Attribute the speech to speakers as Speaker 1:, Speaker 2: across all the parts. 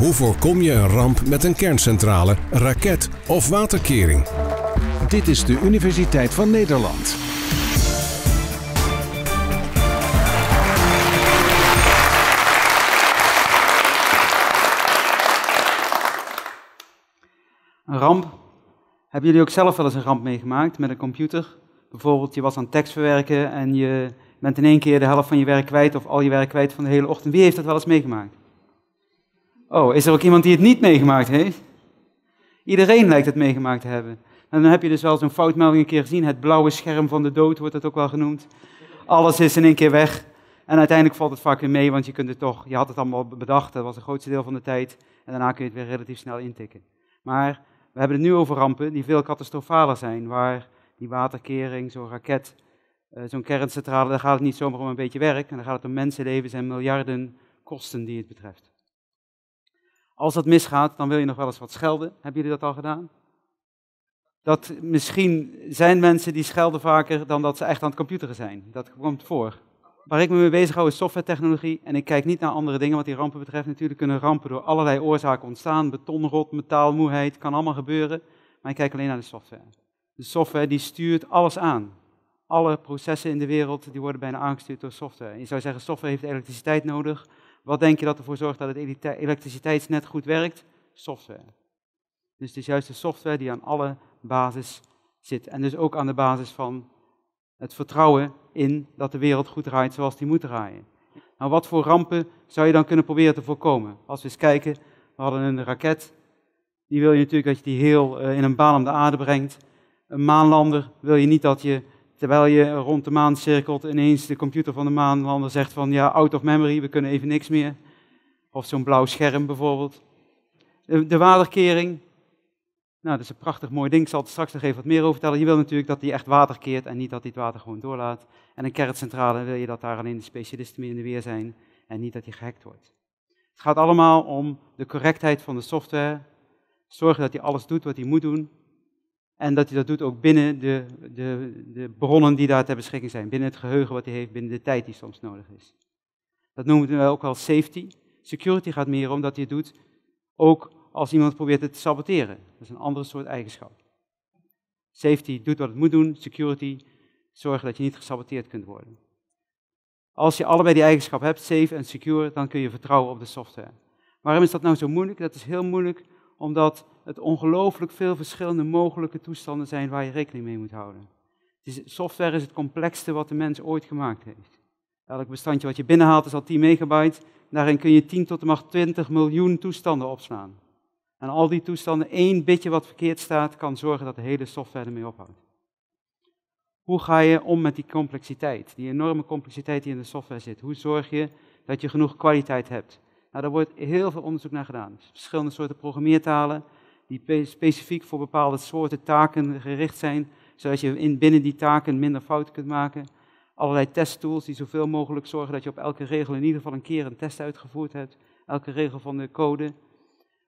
Speaker 1: Hoe voorkom je een ramp met een kerncentrale, raket of waterkering? Dit is de Universiteit van Nederland. Een ramp. Hebben jullie ook zelf wel eens een ramp meegemaakt met een computer? Bijvoorbeeld, je was aan tekst verwerken en je bent in één keer de helft van je werk kwijt of al je werk kwijt van de hele ochtend. Wie heeft dat wel eens meegemaakt? Oh, is er ook iemand die het niet meegemaakt heeft? Iedereen lijkt het meegemaakt te hebben. En dan heb je dus wel zo'n foutmelding een keer gezien. Het blauwe scherm van de dood wordt dat ook wel genoemd. Alles is in één keer weg. En uiteindelijk valt het vaak weer mee, want je kunt het toch, je had het allemaal bedacht, dat was het grootste deel van de tijd. En daarna kun je het weer relatief snel intikken. Maar we hebben het nu over rampen die veel catastrofaler zijn, waar die waterkering, zo'n raket, eh, zo'n kerncentrale, daar gaat het niet zomaar om een beetje werk. En dan gaat het om mensenlevens en miljarden kosten die het betreft als dat misgaat, dan wil je nog wel eens wat schelden. Hebben jullie dat al gedaan? Dat misschien zijn mensen die schelden vaker dan dat ze echt aan het computeren zijn. Dat komt voor. Waar ik me mee bezig hou is softwaretechnologie en ik kijk niet naar andere dingen wat die rampen betreft. Natuurlijk kunnen rampen door allerlei oorzaken ontstaan. Betonrot, metaalmoeheid, kan allemaal gebeuren. Maar ik kijk alleen naar de software. De software die stuurt alles aan. Alle processen in de wereld die worden bijna aangestuurd door software. Je zou zeggen, software heeft elektriciteit nodig wat denk je dat ervoor zorgt dat het elektriciteitsnet goed werkt? Software. Dus het is juist de software die aan alle basis zit. En dus ook aan de basis van het vertrouwen in dat de wereld goed draait zoals die moet draaien. Nou, wat voor rampen zou je dan kunnen proberen te voorkomen? Als we eens kijken, we hadden een raket. Die wil je natuurlijk dat je die heel eh, in een baan om de aarde brengt. Een maanlander wil je niet dat je terwijl je rond de maan cirkelt, ineens de computer van de maanlander zegt van ja, out of memory, we kunnen even niks meer. Of zo'n blauw scherm bijvoorbeeld. De, waterkering. Nou, dat is een prachtig mooi ding. Ik zal er straks nog even wat meer over vertellen. Je wil natuurlijk dat die echt water keert en niet dat die het water gewoon doorlaat. En een kerncentrale wil je dat daar alleen de specialisten mee in de weer zijn en niet dat die gehackt wordt. Het gaat allemaal om de correctheid van de software. Zorgen dat hij alles doet wat hij moet doen. En dat hij dat doet ook binnen de, de, de bronnen die daar ter beschikking zijn, binnen het geheugen wat hij heeft, binnen de tijd die soms nodig is. Dat noemen we ook wel safety. Security gaat meer om dat hij het doet ook als iemand probeert het te saboteren. Dat is een andere soort eigenschap. Safety doet wat het moet doen, security zorgt dat je niet gesaboteerd kunt worden. Als je allebei die eigenschap hebt, safe en secure, dan kun je vertrouwen op de software. Waarom is dat nou zo moeilijk? Dat is heel moeilijk omdat het ongelooflijk veel verschillende mogelijke toestanden zijn waar je rekening mee moet houden. software is het complexste wat de mens ooit gemaakt heeft. Elk bestandje wat je binnenhaalt is al 10 megabyte. Daarin kun je 10 tot de macht 20 miljoen toestanden opslaan. En al die toestanden, één bitje wat verkeerd staat, kan zorgen dat de hele software ermee ophoudt. Hoe ga je om met die complexiteit, die enorme complexiteit die in de software zit? Hoe zorg je dat je genoeg kwaliteit hebt? Nou, daar wordt heel veel onderzoek naar gedaan. Verschillende soorten programmeertalen, die specifiek voor bepaalde soorten taken gericht zijn, zodat je in, binnen die taken minder fouten kunt maken. Allerlei testtools die zoveel mogelijk zorgen dat je op elke regel in ieder geval een keer een test uitgevoerd hebt, elke regel van de code.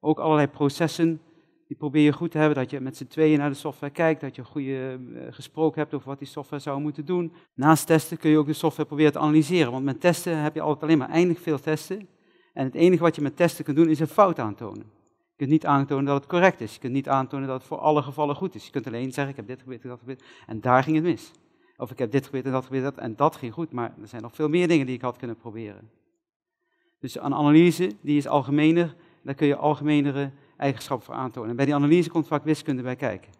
Speaker 1: Ook allerlei processen, die probeer je goed te hebben, dat je met z'n tweeën naar de software kijkt, dat je goede eh, gesproken hebt over wat die software zou moeten doen. Naast testen kun je ook de software proberen te analyseren, want met testen heb je altijd alleen maar eindig veel testen. En het enige wat je met testen kunt doen is een fout aantonen. Je kunt niet aantonen dat het correct is. Je kunt niet aantonen dat het voor alle gevallen goed is. Je kunt alleen zeggen, ik heb dit gebeurd en dat gebeurd en daar ging het mis. Of ik heb dit gebeurd en dat gebeurd en dat ging goed, maar er zijn nog veel meer dingen die ik had kunnen proberen. Dus een analyse, die is algemener, daar kun je algemenere eigenschappen voor aantonen. En bij die analyse komt vaak wiskunde bij kijken.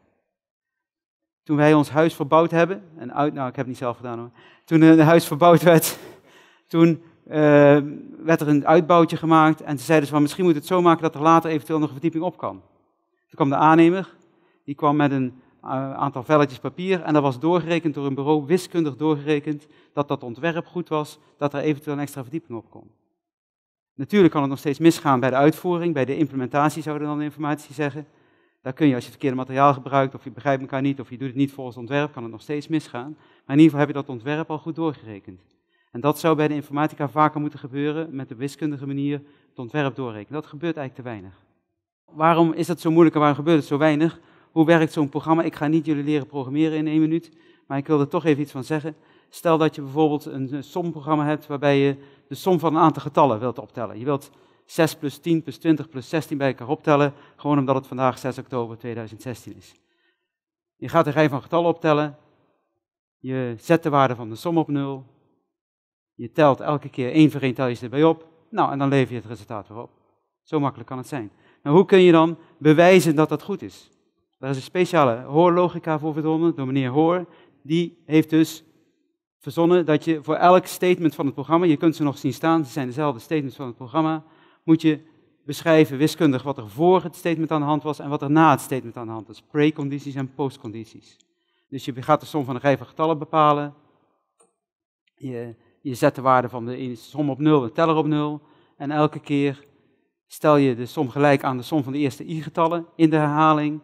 Speaker 1: Toen wij ons huis verbouwd hebben, en uit, nou ik heb het niet zelf gedaan hoor, toen een eh, huis verbouwd werd, toen eh, werd er een uitbouwtje gemaakt en ze zeiden ze van misschien moet het zo maken dat er later eventueel nog een verdieping op kan. Toen kwam de aannemer, die kwam met een eh, aantal velletjes papier en dat was doorgerekend door een bureau, wiskundig doorgerekend, dat dat ontwerp goed was, dat er eventueel een extra verdieping op kon. Natuurlijk kan het nog steeds misgaan bij de uitvoering, bij de implementatie zouden dan de informatie zeggen. Daar kun je als je verkeerde materiaal gebruikt, of je begrijpt elkaar niet, of je doet het niet volgens het ontwerp, kan het nog steeds misgaan. Maar in ieder geval heb je dat ontwerp al goed doorgerekend. En dat zou bij de informatica vaker moeten gebeuren, met de wiskundige manier het ontwerp doorrekenen. Dat gebeurt eigenlijk te weinig. Waarom is dat zo moeilijk en waarom gebeurt het zo weinig? Hoe werkt zo'n programma? Ik ga niet jullie leren programmeren in één minuut, maar ik wil er toch even iets van zeggen. Stel dat je bijvoorbeeld een somprogramma hebt waarbij je de som van een aantal getallen wilt optellen. Je wilt 6 plus 10 plus 20 plus 16 bij elkaar optellen, gewoon omdat het vandaag 6 oktober 2016 is. Je gaat een rij van getallen optellen, je zet de waarde van de som op 0, je telt elke keer één voor één tel je erbij op. Nou, en dan lever je het resultaat weer op. Zo makkelijk kan het zijn. Nou, hoe kun je dan bewijzen dat dat goed is? Daar is een speciale hoorlogica voor verzonnen door meneer Hoor. Die heeft dus verzonnen dat je voor elk statement van het programma, je kunt ze nog zien staan, ze zijn dezelfde statements van het programma, moet je beschrijven wiskundig wat er voor het statement aan de hand was en wat er na het statement aan de hand was. Precondities en postcondities. Dus je gaat de som van een rij van getallen bepalen. Je je zet de waarde van de som op 0, de teller op 0. En elke keer stel je de som gelijk aan de som van de eerste i-getallen in de herhaling.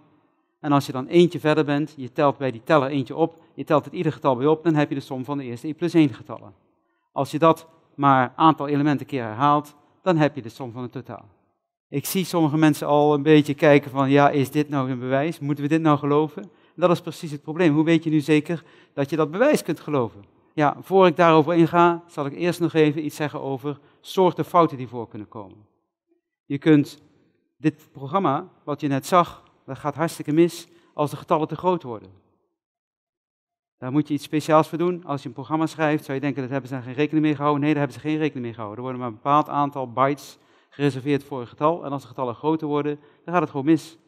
Speaker 1: En als je dan eentje verder bent, je telt bij die teller eentje op, je telt het ieder getal bij op, dan heb je de som van de eerste i plus 1 getallen. Als je dat maar aantal elementen keer herhaalt, dan heb je de som van het totaal. Ik zie sommige mensen al een beetje kijken van, ja, is dit nou een bewijs? Moeten we dit nou geloven? dat is precies het probleem. Hoe weet je nu zeker dat je dat bewijs kunt geloven? ja, voor ik daarover inga, zal ik eerst nog even iets zeggen over soorten fouten die voor kunnen komen. Je kunt dit programma, wat je net zag, dat gaat hartstikke mis als de getallen te groot worden. Daar moet je iets speciaals voor doen. Als je een programma schrijft, zou je denken, dat hebben ze daar geen rekening mee gehouden. Nee, daar hebben ze geen rekening mee gehouden. Er worden maar een bepaald aantal bytes gereserveerd voor een getal. En als de getallen groter worden, dan gaat het gewoon mis.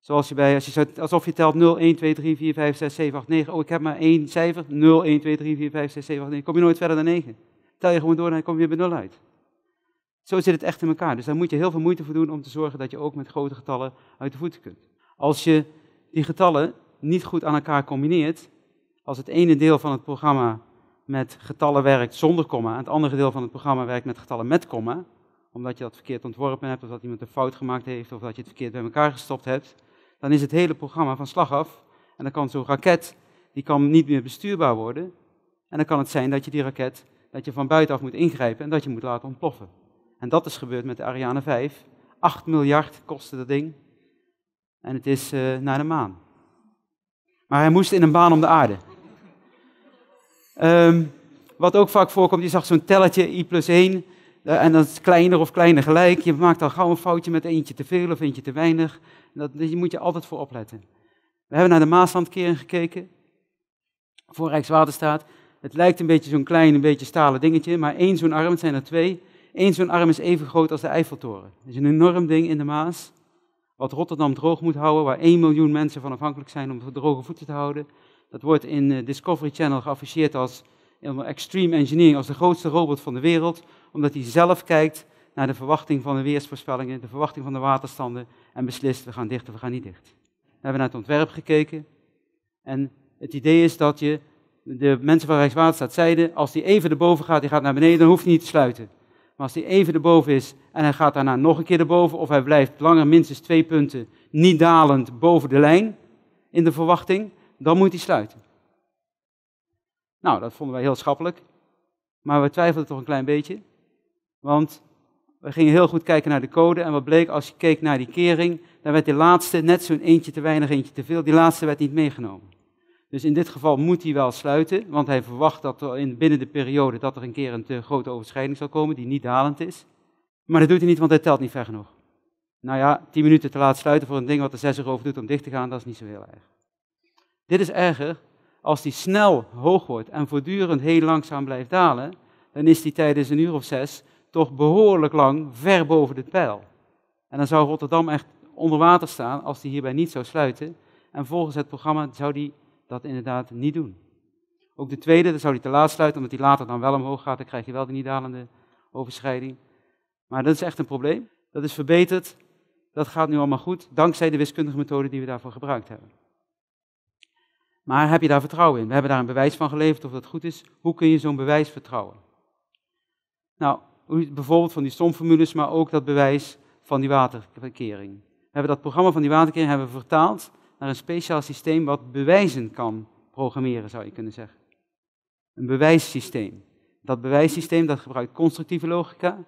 Speaker 1: Zoals je bij, als je zou, alsof je telt 0, 1, 2, 3, 4, 5, 6, 7, 8, 9. Oh, ik heb maar één cijfer. 0, 1, 2, 3, 4, 5, 6, 7, 8, 9. Kom je nooit verder dan 9. Tel je gewoon door en dan kom je bij 0 uit. Zo zit het echt in elkaar. Dus daar moet je heel veel moeite voor doen om te zorgen dat je ook met grote getallen uit de voeten kunt. Als je die getallen niet goed aan elkaar combineert, als het ene deel van het programma met getallen werkt zonder komma, en het andere deel van het programma werkt met getallen met komma, omdat je dat verkeerd ontworpen hebt, of dat iemand een fout gemaakt heeft, of dat je het verkeerd bij elkaar gestopt hebt, dan is het hele programma van slag af. En dan kan zo'n raket, die kan niet meer bestuurbaar worden. En dan kan het zijn dat je die raket, dat je van buitenaf moet ingrijpen en dat je moet laten ontploffen. En dat is gebeurd met de Ariane 5. 8 miljard kostte dat ding. En het is uh, naar de maan. Maar hij moest in een baan om de aarde. Ehm, wat ook vaak voorkomt, je zag zo'n telletje, i plus 1. Eh, en dat is kleiner of kleiner gelijk. Je maakt al gauw een foutje met eentje te veel of eentje te weinig. Dat, moet je altijd voor opletten. We hebben naar de Maaslandkering gekeken, voor Rijkswaterstaat. Het lijkt een beetje zo'n klein, een beetje stalen dingetje, maar één zo'n arm, het zijn er twee. Eén zo'n arm is even groot als de Eiffeltoren. Dat is een enorm ding in de Maas, wat Rotterdam droog moet houden, waar 1 miljoen mensen van afhankelijk zijn om droge voeten te houden. Dat wordt in eh, Discovery Channel geafficheerd als eh, Extreme Engineering, als de grootste robot van de wereld, omdat hij zelf kijkt naar de verwachting van de weersvoorspellingen, de verwachting van de waterstanden en beslist we gaan dicht of we gaan niet dicht. We hebben naar het ontwerp gekeken en het idee is dat je, de mensen van Rijkswaterstaat zeiden, als die even erboven gaat, die gaat naar beneden, dan hoeft hij niet te sluiten. Maar als die even erboven is en hij gaat daarna nog een keer erboven, of hij blijft langer, minstens twee punten, niet dalend boven de lijn in de verwachting, dan moet hij sluiten. Nou, dat vonden wij heel schappelijk, maar we twijfelden toch een klein beetje. Want we gingen heel goed kijken naar de code en wat bleek als je keek naar die kering, dan werd die laatste net zo'n eentje te weinig, eentje te veel. Die laatste werd niet meegenomen. Dus in dit geval moet hij wel sluiten, want hij verwacht dat er in, binnen de periode dat er een keer een te grote overschrijding zal komen die niet dalend is. Maar dat doet hij niet, want hij telt niet ver genoeg. Nou ja, tien minuten te laat sluiten voor een ding wat de zes uur over doet om dicht te gaan, dat is niet zo heel erg. Dit is erger als die snel hoog wordt en voortdurend heel langzaam blijft dalen, dan is die tijdens een uur of zes toch behoorlijk lang ver boven de pijl. En dan zou Rotterdam echt onder water staan als die hierbij niet zou sluiten. En volgens het programma zou die dat inderdaad niet doen. Ook de tweede, dan zou die te laat sluiten, omdat hij later dan wel omhoog gaat. Dan krijg je wel de niet-dalende overschrijding. Maar dat is echt een probleem. Dat is verbeterd. Dat gaat nu allemaal goed, dankzij de wiskundige methode die we daarvoor gebruikt hebben. Maar heb je daar vertrouwen in? We hebben daar een bewijs van geleverd of dat goed is. Hoe kun je zo'n bewijs vertrouwen? Nou, bijvoorbeeld van die somformules, maar ook dat bewijs van die waterkering. We hebben dat programma van die waterkering hebben vertaald naar een speciaal systeem wat bewijzen kan programmeren, zou je kunnen zeggen. Een bewijssysteem. Dat bewijssysteem dat gebruikt constructieve logica.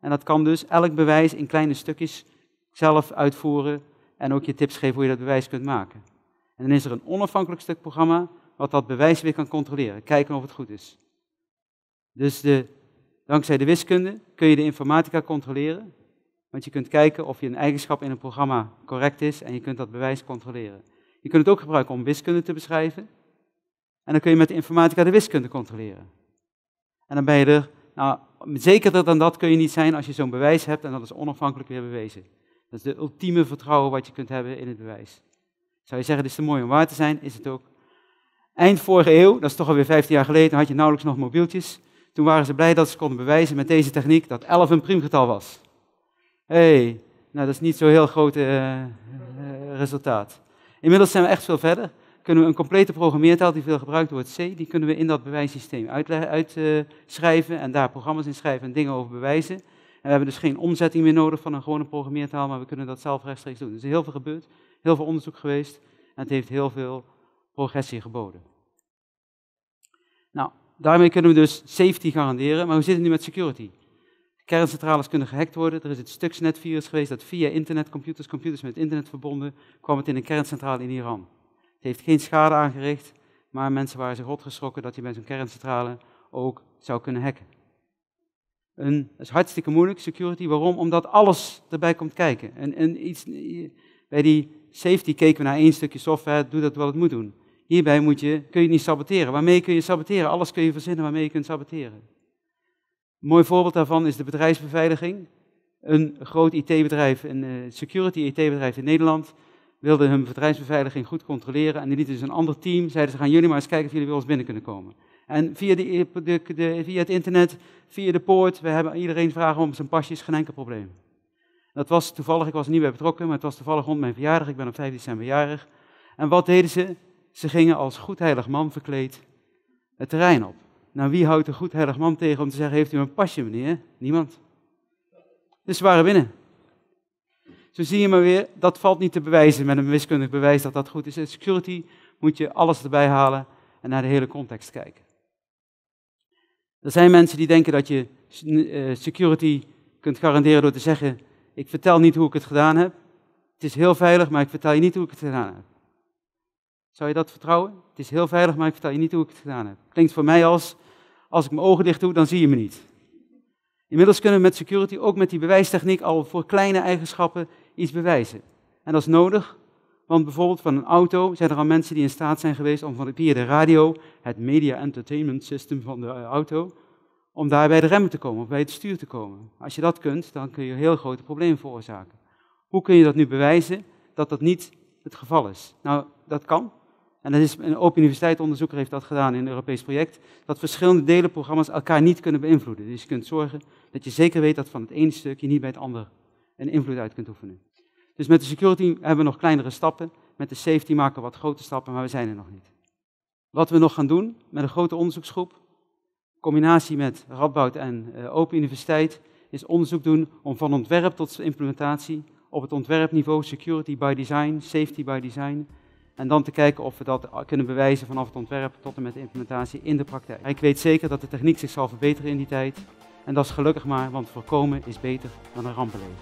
Speaker 1: En dat kan dus elk bewijs in kleine stukjes zelf uitvoeren en ook je tips geven hoe je dat bewijs kunt maken. En dan is er een onafhankelijk stuk programma wat dat bewijs weer kan controleren, kijken of het goed is. Dus de Dankzij de wiskunde kun je de informatica controleren, want je kunt kijken of je een eigenschap in een programma correct is en je kunt dat bewijs controleren. Je kunt het ook gebruiken om wiskunde te beschrijven. En dan kun je met de informatica de wiskunde controleren. En dan ben je er, nou, zekerder dan dat kun je niet zijn als je zo'n bewijs hebt en dat is onafhankelijk weer bewezen. Dat is de ultieme vertrouwen wat je kunt hebben in het bewijs. Zou je zeggen, dit is te mooi om waar te zijn, is het ook. Eind vorige eeuw, dat is toch alweer 15 jaar geleden, had je nauwelijks nog mobieltjes. Toen waren ze blij dat ze konden bewijzen met deze techniek dat 11 een priemgetal was. Hé, hey, nou dat is niet zo'n heel groot eh, eh, resultaat. Inmiddels zijn we echt veel verder. Kunnen we een complete programmeertaal die veel gebruikt wordt, C, die kunnen we in dat bewijssysteem uitschrijven eh, en daar programma's in schrijven en dingen over bewijzen. En we hebben dus geen omzetting meer nodig van een gewone programmeertaal, maar we kunnen dat zelf rechtstreeks doen. er is heel veel gebeurd, heel veel onderzoek geweest en het heeft heel veel progressie geboden. Nou, Daarmee kunnen we dus safety garanderen, maar hoe zit het nu met security? kerncentrales kunnen gehackt worden, er is het Stuxnet-virus geweest dat via internetcomputers, computers met internet verbonden, kwam het in een kerncentrale in Iran. Het heeft geen schade aangericht, maar mensen waren zich geschrokken dat je bij zo'n kerncentrale ook zou kunnen hacken. dat is hartstikke moeilijk, security. Waarom? Omdat alles erbij komt kijken. En, en iets, bij die safety keken we naar één stukje software, doe dat wat het moet doen hierbij moet je, kun je niet saboteren. Waarmee kun je saboteren? Alles kun je verzinnen waarmee je kunt saboteren. Een mooi voorbeeld daarvan is de bedrijfsbeveiliging. Een groot IT-bedrijf, een eh, security IT-bedrijf in Nederland, wilde hun bedrijfsbeveiliging goed controleren. En die lieten dus een ander team, zeiden ze gaan jullie maar eens kijken of jullie bij ons binnen kunnen komen. En via, de, eh, de, de, via het internet, via de poort, we hebben iedereen vragen om zijn pasjes, geen enkel probleem. Dat was toevallig, ik was er niet bij betrokken, maar het was toevallig rond mijn verjaardag. Ik ben op 5 december jarig. En wat deden ze? Ze gingen als goedheilig man verkleed het terrein op. Nou, wie houdt een goedheilig man tegen om te zeggen, heeft u een pasje meneer? Niemand. Dus ze waren binnen. Zo zie je maar weer, dat valt niet te bewijzen met een wiskundig bewijs dat dat goed is. In security moet je alles erbij halen en naar de hele context kijken. Er zijn mensen die denken dat je eh, security kunt garanderen door te zeggen, ik vertel niet hoe ik het gedaan heb. Het is heel veilig, maar ik vertel je niet hoe ik het gedaan heb. Zou je dat vertrouwen? Het is heel veilig, maar ik vertel je niet hoe ik het gedaan heb. Klinkt voor mij als, als ik mijn ogen dicht doe, dan zie je me niet. Inmiddels kunnen we met security ook met die bewijstechniek al voor kleine eigenschappen iets bewijzen. En dat is nodig, want bijvoorbeeld van een auto zijn er al mensen die in staat zijn geweest om van via de radio, het media entertainment system van de eh, auto, om daar bij de remmen te komen of bij het stuur te komen. Als je dat kunt, dan kun je heel grote problemen veroorzaken. Hoe kun je dat nu bewijzen dat dat niet het geval is? Nou, dat kan. En dat is, een open universiteit onderzoeker heeft dat gedaan in een Europees project, dat verschillende delenprogramma's elkaar niet kunnen beïnvloeden. Dus je kunt zorgen dat je zeker weet dat van het ene stuk je niet bij het andere een invloed uit kunt oefenen. Dus met de security hebben we nog kleinere stappen, met de safety maken we wat grote stappen, maar we zijn er nog niet. Wat we nog gaan doen met een grote onderzoeksgroep, in combinatie met Radboud en eh, Open Universiteit, is onderzoek doen om van ontwerp tot implementatie op het ontwerpniveau security by design, safety by design, en dan te kijken of we dat kunnen bewijzen vanaf het ontwerp tot en met de implementatie in de praktijk. Ik weet zeker dat de techniek zich zal verbeteren in die tijd. En dat is gelukkig maar, want voorkomen is beter dan een rampenleven.